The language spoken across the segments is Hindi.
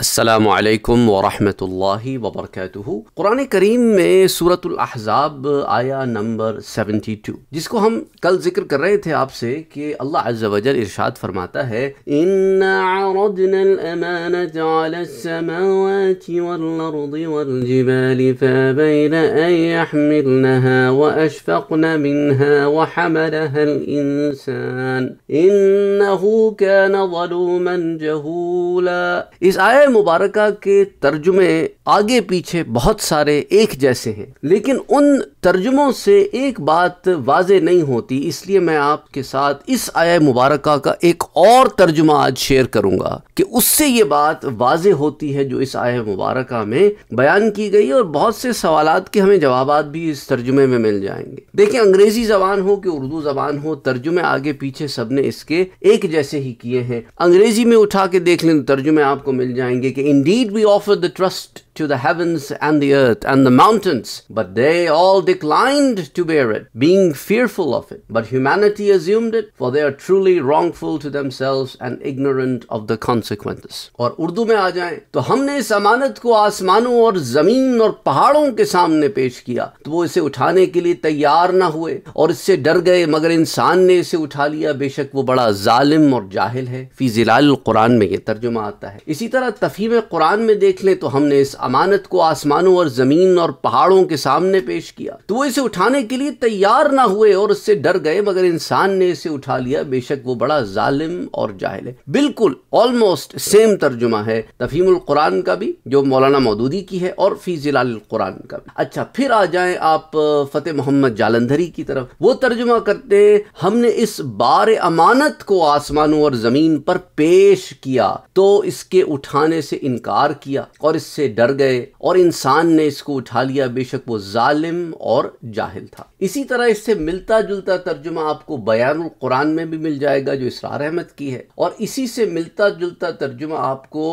असलकम वरहि वबरक कुरान करीम में सूरत अहज़ाब आया नंबर 72 जिसको हम कल जिक्र कर रहे थे आपसे कि अल्लाह अज्जल इरशाद फरमाता है इस आय मुबारक के तर्जुमे आगे पीछे बहुत सारे एक जैसे हैं लेकिन उन तर्जुमों से एक बात वाज नहीं होती इसलिए मैं आपके साथ इस आय मुबारक का एक और तर्जुमा आज शेयर करूंगा कि उससे ये बात वाज होती है जो इस आय मुबारक में बयान की गई और बहुत से सवाल के हमें जवाब भी इस तर्जुमे में मिल जाएंगे देखिए अंग्रेजी जबान हो कि उर्दू जबान हो तर्जुमे आगे पीछे सबने इसके एक जैसे ही किए हैं अंग्रेजी में उठा के देख लें तो तर्जुमे आपको मिल जाएंगे Indeed, we offer the trust to the heavens and the earth and the mountains, but they all declined to bear it, being fearful of it. But humanity assumed it, for they are truly wrongful to themselves and ignorant of the consequences. और उर्दू में आ जाएं तो हमने इस अमानत को आसमानों और जमीन और पहाड़ों के सामने पेश किया तो वो इसे उठाने के लिए तैयार ना हुए और इससे डर गए मगर इंसान ने इसे उठा लिया बेशक वो बड़ा जालिम और जाहिल है फी जिलाल कुरान में ये तर्जुमा आता है इसी तरह तफहीम कुरान में देख लें तो हमने इस अमानत को आसमानों और ज़मीन और पहाड़ों के सामने पेश किया तो वो इसे उठाने के लिए तैयार ना हुए और उससे डर गए मगर इंसान ने इसे उठा लिया बेशक वो बड़ा जालिम और जाहिल है बिल्कुल ऑलमोस्ट सेम तर्जुमा है तफीमुल कुरान का भी जो मौलाना मौदूदी की है और फी कुरान का भी अच्छा फिर आ जाए आप फतेह मोहम्मद जालंधरी की तरफ वो तर्जुमा करते हैं हमने इस बार अमानत को आसमानों और ज़मीन पर पेश किया तो इसके उठाने से इनकार किया और इससे डर गए और इंसान ने इसको उठा लिया बेशक वो जालिम और जाहिल था इसी तरह इससे मिलता जुलता तर्जुमा आपको बयान कुरान में भी मिल जाएगा जो इसरार अहमद की है और इसी से मिलता जुलता तर्जुमा आपको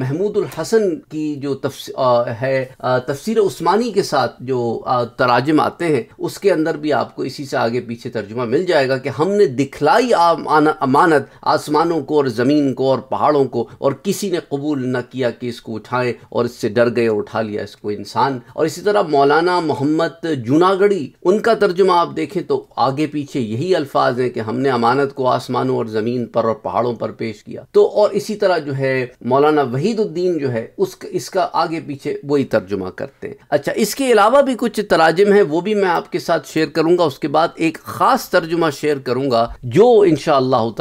महमूद हसन की जो आ, है तफसर उस्मानी के साथ जो तराजम आते हैं उसके अंदर भी आपको इसी से आगे पीछे तर्जुमा मिल जाएगा कि हमने दिखलाई अमानत आसमानों को और ज़मीन को और पहाड़ों को और किसी ने कबूल न किया कि इसको उठाएं और और इससे डर गए और उठा लिया इसको इंसान और इसी तरह मौलाना मोहम्मद जूनागढ़ी उनका तर्जुमा आप देखें तो आगे पीछे यही अल्फाज हैं कि हमने अमानत को आसमानों और ज़मीन पर और पहाड़ों पर पेश किया तो और इसी तरह जो है मौलाना वहीदुद्दीन जो है उस इसका आगे पीछे वही तर्जुमा करते हैं अच्छा इसके अलावा भी कुछ तराजम है वो भी मैं आपके साथ शेयर करूंगा उसके बाद एक ख़ास तर्जुमा शेयर करूंगा जो इन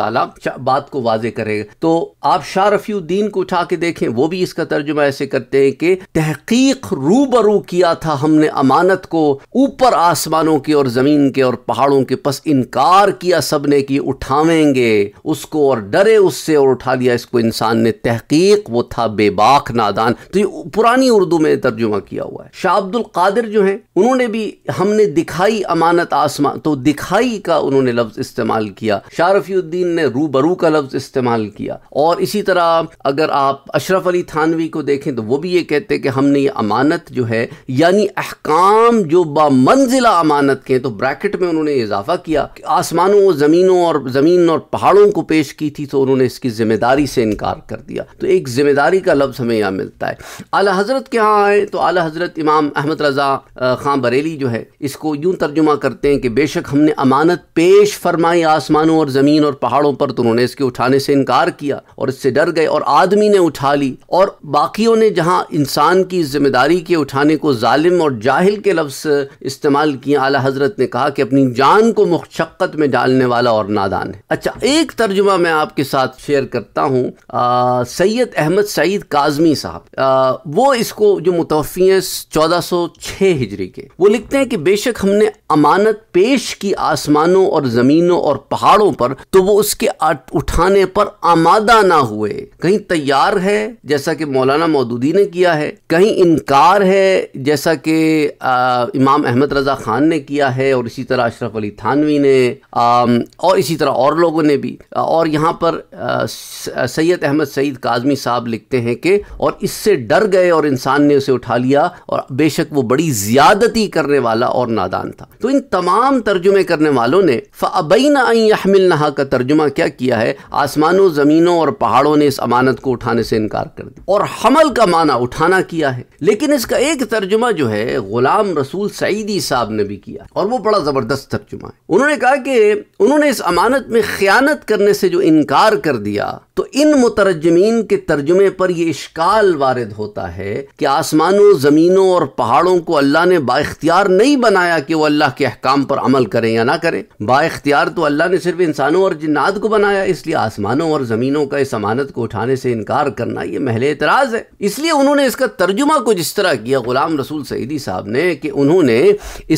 ताला बात को वाजे करेगा तो आप शाह रफ़ीउद्दीन को उठा के देखें वो भी इसका तर्जुमा ऐसे करते सकते हैं कि तहकीक रूबरू किया था हमने अमानत को ऊपर आसमानों के और ज़मीन के और पहाड़ों के पास इनकार किया सबने की कि उठावेंगे उसको और डरे उससे और उठा लिया इसको इंसान ने तहकीक वो था बेबाक नादान तो ये पुरानी उर्दू में तर्जुमा किया हुआ है शाह अब्दुल कादिर जो है उन्होंने भी हमने दिखाई अमानत आसमान तो दिखाई का उन्होंने लफ्ज़ इस्तेमाल किया शारफीउद्दीन ने रूबरू का लफ्ज़ इस्तेमाल किया और इसी तरह अगर आप अशरफ अली थानवी को देखें तो वो भी ये कहते हैं कि हमने ये अमानत जो है यानी अहकाम जो बामंजिला अमानत के हैं तो ब्रैकेट में उन्होंने इजाफा किया कि आसमानों और ज़मीनों और ज़मीन और पहाड़ों को पेश की थी तो उन्होंने इसकी ज़िम्मेदारी से इनकार कर दिया तो एक ज़िम्मेदारी का लफ्ज़ हमें यहाँ मिलता है अला हज़रत के यहाँ आए तो अला हज़रत इमाम अहमद रज़ा खां बरेली जो है इसको यूँ तर्जुमा करते हैं कि बेशक हमने अमानत पेश फरमाई आसमानों और ज़मीन और पहाड़ों पर तो उन्होंने इसके उठाने से इनकार किया और इससे डर गए और आदमी ने उठा ली और बाकियों ने जहाँ यहाँ इंसान की ज़िम्मेदारी के उठाने को जालिम और जाहिल के लफ्स इस्तेमाल किए आला हज़रत ने कहा कि अपनी जान को मुशक्क़त में डालने वाला और नादान है अच्छा एक तर्जुमा मैं आपके साथ शेयर करता हूँ सैयद अहमद सईद काजमी साहब वो इसको जो मुतफ़ी हैं चौदह सौ छः हिजरी के वो लिखते हैं कि बेशक हमने अमानत पेश की आसमानों और ज़मीनों और पहाड़ों पर तो वो उसके उठाने पर आमादा ना हुए कहीं तैयार है जैसा कि मौलाना मौदूदी नकवी ने किया है कहीं इनकार है जैसा कि इमाम अहमद रज़ा ख़ान ने किया है और इसी तरह अशरफ अली थानवी ने और इसी तरह और लोगों ने भी और यहाँ पर सैयद अहमद सईद काजमी साहब लिखते हैं कि और इससे डर गए और इंसान ने उसे उठा लिया और बेशक वो बड़ी ज़्यादती करने वाला और नादान था तो इन तमाम तर्जुमे करने वालों ने फ़बैन नहा का तर्जुमा क्या किया है आसमानों ज़मीनों और पहाड़ों ने इस अमानत को उठाने से इनकार कर दिया और हमल का आना उठाना किया है लेकिन इसका एक तर्जुमा जो है गुलाम रसूल सईदी साहब ने भी किया और वो बड़ा ज़बरदस्त तर्जुमा है उन्होंने कहा कि उन्होंने इस अमानत में ख़यानत करने से जो इनकार कर दिया तो इन मुतरजमीन के तर्जुमे पर यह इश्काल वारद होता है कि आसमानों ज़मीनों और पहाड़ों को अल्लाह ने बाख्तियार नहीं बनाया कि वह अल्लाह के अहकाम पर अमल करें या ना करें बाख्तियार तो अल्लाह ने सिर्फ इंसानों और जिन्नात को बनाया इसलिए आसमानों और ज़मीनों का इस अमानत को उठाने से इनकार करना यह महल एतराज़ है इसलिए उन्होंने इसका तर्जुमा कुछ इस तरह किया ग़ुलाम रसूल सईदी साहब ने कि उन्होंने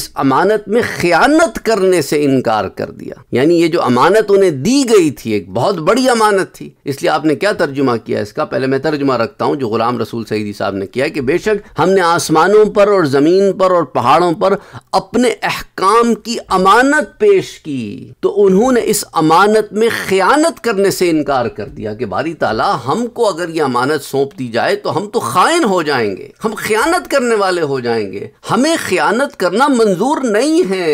इस अमानत में ख़यानत करने से इनकार कर दिया यानी ये जो अमानत उन्हें दी गई थी एक बहुत बड़ी अमानत थी इसलिए आपने क्या तर्जुमा किया इसका पहले मैं तर्जुमा रखता हूँ जो ग़ुलाम रसूल सईदी साहब ने किया कि बेशक हमने आसमानों पर और ज़मीन पर और पहाड़ों पर अपने अहकाम की अमानत पेश की तो उन्होंने इस अमानत में ख़यानत करने से इनकार कर दिया कि बारी ताला हमको अगर ये अमानत सौंप दी जाए तो हम तो खायन हो जाएंगे हम ख़यानत करने वाले हो जाएंगे हमें ख़यानत करना मंजूर नहीं है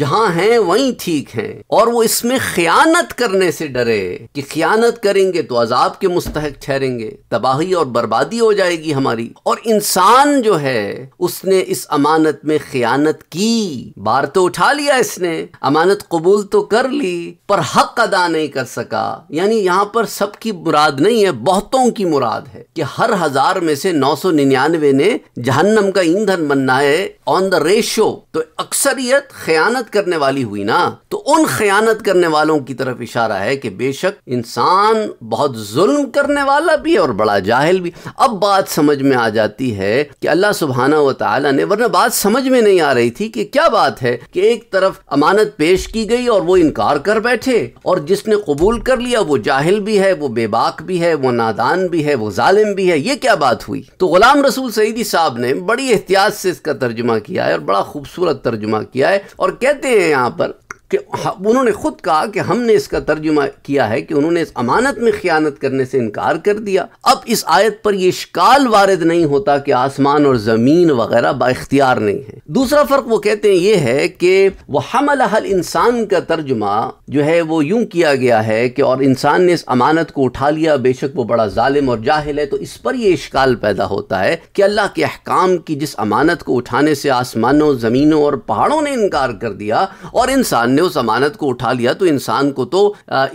जहाँ हैं वहीं ठीक हैं और वो इसमें ख़यानत करने से डरे कि ख़यानत करेंगे करेंगे तो अजाब के मुस्तक ठहरेंगे तबाही और बर्बादी हो जाएगी हमारी और इंसान जो है उसने इस अमानत में खयानत की बार तो उठा लिया इसने अमानत कबूल तो कर ली पर हक अदा नहीं कर सका यानी यहाँ पर सबकी मुराद नहीं है बहुतों की मुराद है कि हर हजार में से नौ सौ निन्यानवे ने जहन्नम का ईंधन बनना है ऑन द रेशो तो अक्सरियत खयानत करने वाली हुई ना तो उन खयानत करने वालों की तरफ इशारा है कि बेशक इंसान बहुत जुल्म करने वाला भी और बड़ा जाहिल भी अब बात समझ में आ जाती है कि अल्लाह सुबहाना व ताली ने वरना बात समझ में नहीं आ रही थी कि क्या बात है कि एक तरफ अमानत पेश की गई और वो इनकार कर बैठे और जिसने कबूल कर लिया वो जाहिल भी है वो बेबाक भी है वो नादान भी है वो जालिम भी है ये क्या बात हुई तो गुलाम रसूल सईदी साहब ने बड़ी एहतियात से इसका तर्जुमा किया है और बड़ा खूबसूरत तर्जुमा किया है और कहते हैं यहाँ पर कि उन्होंने खुद कहा कि हमने इसका तर्जुमा किया है कि उन्होंने इस अमानत में ख़यानत करने से इनकार कर दिया अब इस आयत पर यह शिकाल वारद नहीं होता कि आसमान और ज़मीन वगैरह बाख्तियार नहीं है दूसरा फ़र्क वो कहते हैं ये है कि वह हमल हल इंसान का तर्जुमा जो है वो यूँ किया गया है कि और इंसान ने इस अमानत को उठा लिया बेशक वो बड़ा ालिम और जाहिल है तो इस पर यह इश्काल पैदा होता है कि अल्लाह के अहकाम की जिस अमानत को उठाने से आसमानों ज़मीनों और पहाड़ों ने इनकार कर दिया और इंसान ने उस अमानत को उठा लिया तो इंसान को तो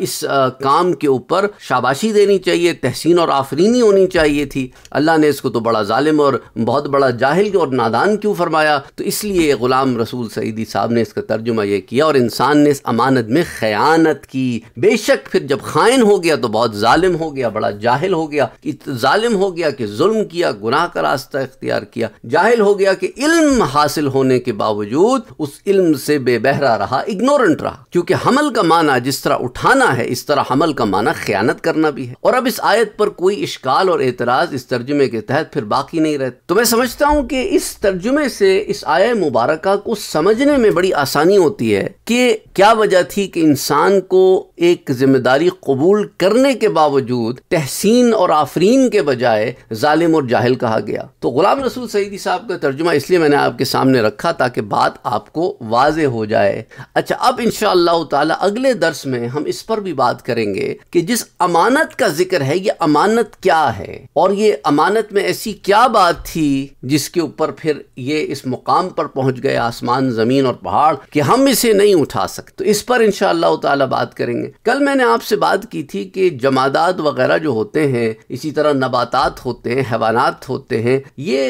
इस काम के ऊपर शाबाशी देनी चाहिए तहसीन और आफरीनी होनी चाहिए थी अल्लाह ने इसको तो बड़ा ालिम और बहुत बड़ा जाहिल और नादान क्यों फरमाया तो इसलिए ग़ुलाम रसूल सईदी साहब ने इसका तर्जुमा यह किया और इंसान ने इस अमानत में खयानत की बेशक फिर जब खाइन हो गया तो बहुत ालिम हो गया बड़ा जाहिल हो गया ालिम हो गया कि जुल्म किया गुनाह का रास्ता इख्तियार किया जाहिल हो गया कि इल्म हासिल होने के बावजूद उस इल्म से बेबहरा रहा इग्नोर इग्नोरेंट रहा क्योंकि हमल का माना जिस तरह उठाना है इस तरह हमल का माना खयानत करना भी है और अब इस आयत पर कोई इश्काल और एतराज इस तर्जुमे के तहत फिर बाकी नहीं रहता तो मैं समझता हूँ कि इस तर्जुमे से इस आय मुबारक को समझने में बड़ी आसानी होती है कि क्या वजह थी कि इंसान को एक जिम्मेदारी कबूल करने के बावजूद तहसीन और आफरीन के बजाय जालिम और जाहिल कहा गया तो गुलाम रसूल सईदी साहब का तर्जुमा इसलिए मैंने आपके सामने रखा ताकि बात आपको वाज हो जाए अच्छा अब इन ताला अगले दर्श में हम इस पर भी बात करेंगे कि जिस अमानत का जिक्र है ये अमानत क्या है और ये अमानत में ऐसी क्या बात थी जिसके ऊपर फिर ये इस मुकाम पर पहुंच गए आसमान जमीन और पहाड़ कि हम इसे नहीं उठा सकते तो इस पर इन ताला बात करेंगे कल मैंने आपसे बात की थी कि जमादात वगैरह जो होते हैं इसी तरह नबातात होते हैं हैवानात होते हैं ये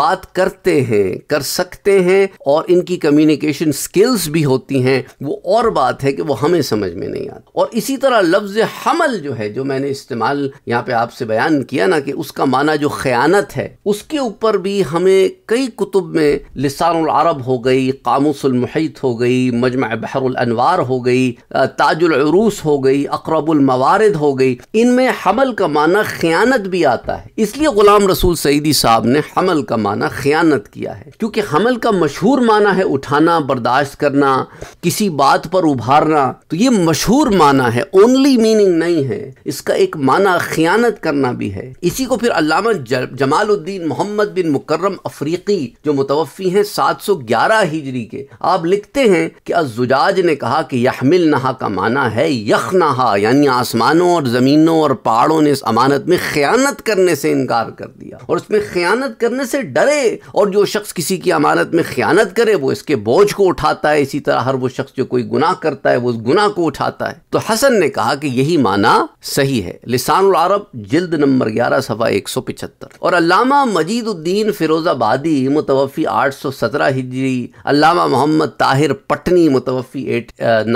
बात करते हैं कर सकते हैं और इनकी कम्युनिकेशन स्किल्स भी होती हैं वो और बात है कि वो हमें समझ में नहीं आता और इसी तरह लफ्ज़ हमल जो है जो मैंने इस्तेमाल यहाँ पे आपसे बयान किया ना कि उसका माना जो ख़यानत है उसके ऊपर भी हमें कई कुतुब में लिसानब हो गई कामुसलमहित हो गई मजमा बहरनवार हो गई ताजुलरूस हो गई अकरबुलमवारद हो गई इनमें हमल का माना ख़यानत भी आता है इसलिए ग़ुलाम रसूल सईदी साहब ने हमल का माना ख़यानत किया है क्योंकि हमल का मशहूर माना है उठाना बर्दाश्त करना किसी किसी बात पर उभारना तो ये मशहूर माना है ओनली मीनिंग नहीं है इसका एक माना खयानत करना भी है इसी को फिर अलामा जमालुद्दीन मोहम्मद बिन मुकर्रम अफरीकी जो मुतवफ़ी हैं 711 हिजरी के आप लिखते हैं कि अजुजाज ने कहा कि यहमिल नहा का माना है यख नहा यानी आसमानों और ज़मीनों और पहाड़ों ने इस अमानत में खयानत करने से इनकार कर दिया और इसमें खयानत करने से डरे और जो शख्स किसी की अमानत में खयानत करे वो इसके बोझ को उठाता है इसी तरह हर वो शख्स शख्स जो कोई गुनाह करता है वो उस गुनाह को उठाता है तो हसन ने कहा कि यही माना सही है लिसान अरब जिल्द नंबर ग्यारह सफा एक सौ पिछहत्तर और अलामा मजीदुद्दीन फिरोजाबादी मुतवफ़ी आठ सौ सत्रह हिजरी अलामा मोहम्मद ताहिर पटनी मुतवफ़ी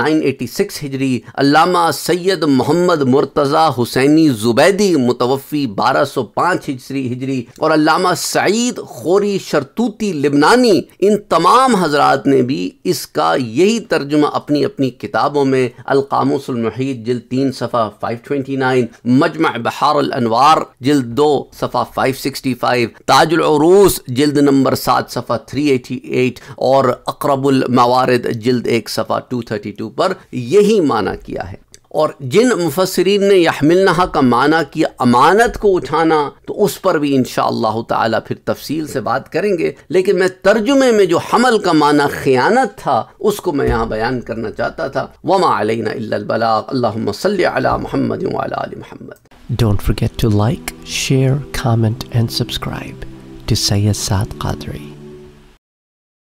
नाइन एटी सिक्स हिजरी अलामा सैयद मोहम्मद मुर्तज़ा हुसैनी जुबैदी मुतवफ़ी बारह सौ पांच हिजरी हिजरी और अलामा सईद खोरी शरतूती लिबनानी इन तमाम हजरात ने भी इसका यही तर तर्जुमा अपनी अपनी किताबों में अलकामुसलमहीद जिल तीन सफ़ा फाइव ट्वेंटी नाइन मजमा बहार अनवार जिल्द दो सफ़ा फाइव सिक्सटी फाइव ताजलूस जिल्द नंबर सात सफ़ा थ्री एटी एट और अकरबुल मवारद जिल्द एक सफ़ा टू थर्टी टू पर यही माना किया है और जिन मुफसरीन ने यहमिलनहा का माना कि अमानत को उठाना तो उस पर भी इन शह फिर तफसील से बात करेंगे लेकिन मैं तर्जुमे में जो हमल का माना खयानत था उसको मैं यहाँ बयान करना चाहता था वमा अल्लाह मोहम्मद मोहम्मद don't forget to like share comment and subscribe to Syed Qadri